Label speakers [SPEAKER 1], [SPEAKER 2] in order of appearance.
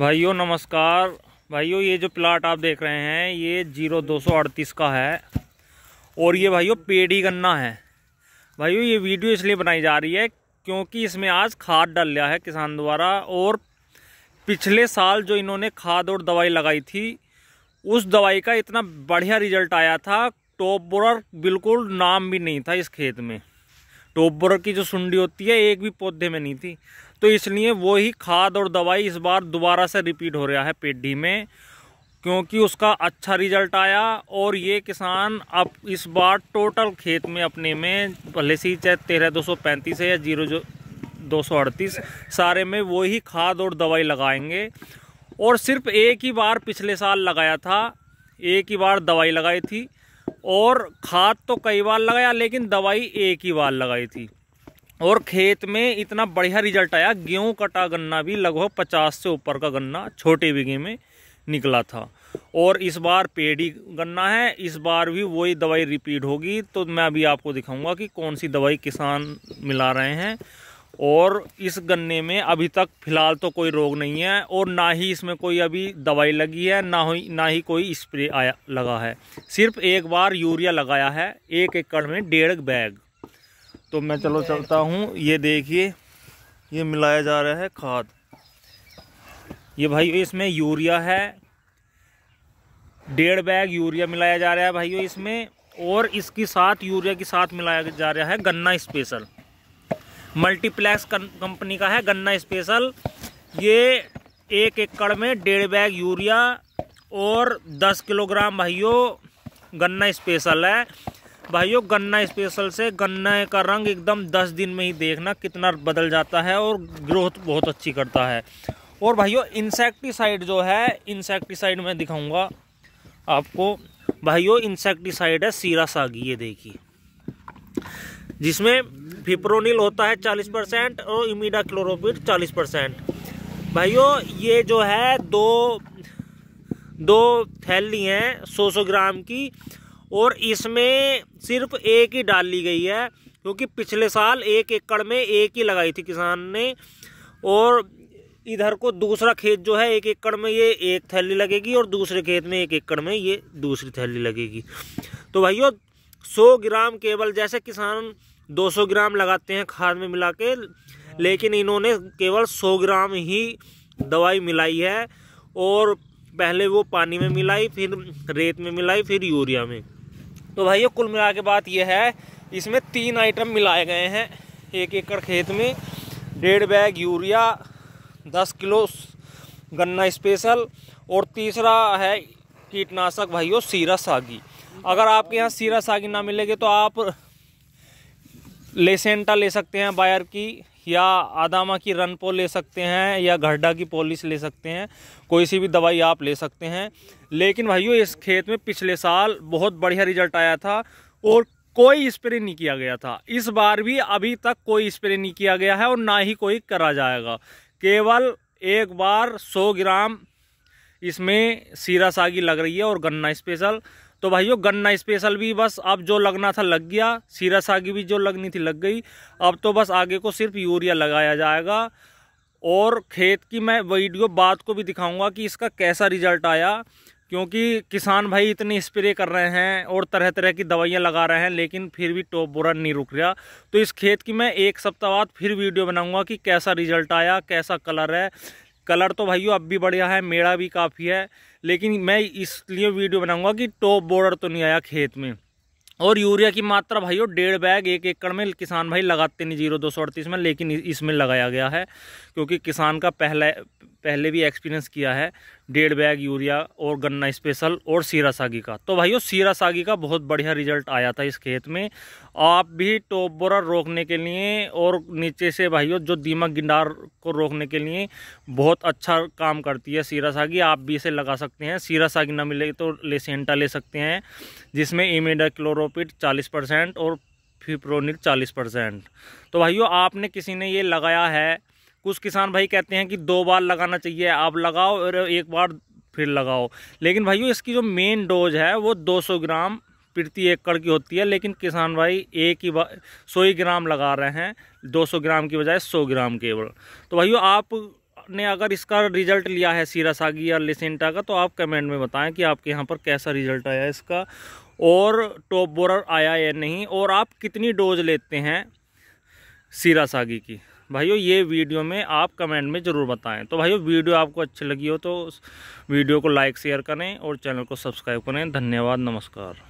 [SPEAKER 1] भाइयों नमस्कार भाइयों ये जो प्लाट आप देख रहे हैं ये जीरो दो सौ अड़तीस का है और ये भाइयों पेड़ी गन्ना है भाइयों ये वीडियो इसलिए बनाई जा रही है क्योंकि इसमें आज खाद डाल लिया है किसान द्वारा और पिछले साल जो इन्होंने खाद और दवाई लगाई थी उस दवाई का इतना बढ़िया रिजल्ट आया था टॉप बोरर बिल्कुल नाम भी नहीं था इस खेत में टोबर की जो सुंडी होती है एक भी पौधे में नहीं थी तो इसलिए वही खाद और दवाई इस बार दोबारा से रिपीट हो रहा है पेडी में क्योंकि उसका अच्छा रिजल्ट आया और ये किसान अब इस बार टोटल खेत में अपने में भले सी चाहे तेरह दो सौ पैंतीस है या जीरो जो दो सौ अड़तीस सारे में वही खाद और दवाई लगाएंगे और सिर्फ एक ही बार पिछले साल लगाया था एक ही बार दवाई लगाई थी और खाद तो कई बार लगाया लेकिन दवाई एक ही बार लगाई थी और खेत में इतना बढ़िया रिजल्ट आया गेहूँ कटा गन्ना भी लगभग पचास से ऊपर का गन्ना छोटे बीघे में निकला था और इस बार पेड़ी गन्ना है इस बार भी वही दवाई रिपीट होगी तो मैं अभी आपको दिखाऊंगा कि कौन सी दवाई किसान मिला रहे हैं और इस गन्ने में अभी तक फ़िलहाल तो कोई रोग नहीं है और ना ही इसमें कोई अभी दवाई लगी है ना ही ना ही कोई स्प्रे आया लगा है सिर्फ एक बार यूरिया लगाया है एक एकड़ में डेढ़ बैग तो मैं चलो चलता हूँ ये देखिए ये मिलाया जा रहा है खाद ये भाई इसमें यूरिया है डेढ़ बैग यूरिया मिलाया जा रहा है भाइयों इसमें और इसके साथ यूरिया के साथ मिलाया जा रहा है गन्ना स्पेशल मल्टीप्लेक्स कंपनी का है गन्ना स्पेशल ये एक एकड़ में डेढ़ बैग यूरिया और दस किलोग्राम भाइयों गन्ना स्पेशल है भाइयों गन्ना स्पेशल से गन्ना का रंग एकदम दस दिन में ही देखना कितना बदल जाता है और ग्रोथ बहुत अच्छी करता है और भाइयों इंसेक्टिसाइड जो है इंसेक्टिसाइड मैं दिखाऊंगा आपको भाइयों इंसेक्टिसाइड है सीरा सागी ये देखिए जिसमें फिप्रोनिल होता है 40 परसेंट और इमिडा क्लोरोपिड चालीस परसेंट भाइयों ये जो है दो दो थैली हैं सौ सौ ग्राम की और इसमें सिर्फ एक ही डाल ली गई है क्योंकि पिछले साल एक एकड़ में एक ही लगाई थी किसान ने और इधर को दूसरा खेत जो है एक एकड़ में ये एक थैली लगेगी और दूसरे खेत में एक एकड़ में ये दूसरी थैली लगेगी तो भाइयों सौ ग्राम केवल जैसे किसान 200 ग्राम लगाते हैं खाद में मिला के लेकिन इन्होंने केवल 100 ग्राम ही दवाई मिलाई है और पहले वो पानी में मिलाई फिर रेत में मिलाई फिर यूरिया में तो भाइयों कुल मिला के बात यह है इसमें तीन आइटम मिलाए गए हैं एक एकड़ खेत में डेढ़ बैग यूरिया दस किलो गन्ना स्पेशल और तीसरा है कीटनाशक भाइयों सीरा सागी अगर आपके यहाँ सीरा सागिन ना मिलेगी तो आप लेसेंटा ले सकते हैं बायर की या आदामा की रनपो ले सकते हैं या घड्ढा की पॉलिश ले सकते हैं कोई सी भी दवाई आप ले सकते हैं लेकिन भाइयों इस खेत में पिछले साल बहुत बढ़िया रिजल्ट आया था और कोई स्प्रे नहीं किया गया था इस बार भी अभी तक कोई स्प्रे नहीं किया गया है और ना ही कोई करा जाएगा केवल एक बार 100 ग्राम इसमें सीरा सागी लग रही है और गन्ना स्पेशल तो भाइयों गन्ना स्पेशल भी बस अब जो लगना था लग गया सीरस आगे भी जो लगनी थी लग गई अब तो बस आगे को सिर्फ यूरिया लगाया जाएगा और खेत की मैं वीडियो बाद को भी दिखाऊंगा कि इसका कैसा रिजल्ट आया क्योंकि किसान भाई इतने स्प्रे कर रहे हैं और तरह तरह की दवाइयाँ लगा रहे हैं लेकिन फिर भी टॉप बोरा नहीं रुक रहा तो इस खेत की मैं एक सप्ताह बाद फिर वीडियो बनाऊंगा कि कैसा रिजल्ट आया कैसा कलर है कलर तो भाइयों अब भी बढ़िया है मेड़ा भी काफ़ी है लेकिन मैं इसलिए वीडियो बनाऊंगा कि टॉप बॉर्डर तो नहीं आया खेत में और यूरिया की मात्रा भाइयों डेढ़ बैग एक एकड़ में किसान भाई लगाते नहीं जीरो दो सौ अड़तीस में लेकिन इसमें लगाया गया है क्योंकि किसान का पहला पहले भी एक्सपीरियंस किया है डेढ़ बैग यूरिया और गन्ना स्पेशल और सीरा सागी का तो भाइयों सीरा सागी का बहुत बढ़िया रिजल्ट आया था इस खेत में आप भी टॉप बोरा रोकने के लिए और नीचे से भाइयों जो दीमक गिंडार को रोकने के लिए बहुत अच्छा काम करती है सीरा सागी आप भी इसे लगा सकते हैं सीरा सागी ना मिले तो लेसेंटा ले सकते हैं जिसमें इमेडा क्लोरोपिट चालीस और फिप्रोनिक चालीस परसेंट तो भाइयों आपने किसी ने ये लगाया है कुछ किसान भाई कहते हैं कि दो बार लगाना चाहिए आप लगाओ और एक बार फिर लगाओ लेकिन भाइयों इसकी जो मेन डोज है वो 200 ग्राम प्रति एकड़ की होती है लेकिन किसान भाई एक ही सौ ही ग्राम लगा रहे हैं 200 ग्राम की बजाय 100 ग्राम केवल तो भाइयों आप ने अगर इसका रिजल्ट लिया है सीरा सागी या लिसेंटा का तो आप कमेंट में बताएं कि आपके यहाँ पर कैसा रिजल्ट आया इसका और टॉप बोरर आया या नहीं और आप कितनी डोज लेते हैं सीरा सागी की भाइयों ये वीडियो में आप कमेंट में ज़रूर बताएं तो भाइयों वीडियो आपको अच्छी लगी हो तो वीडियो को लाइक शेयर करें और चैनल को सब्सक्राइब करें धन्यवाद नमस्कार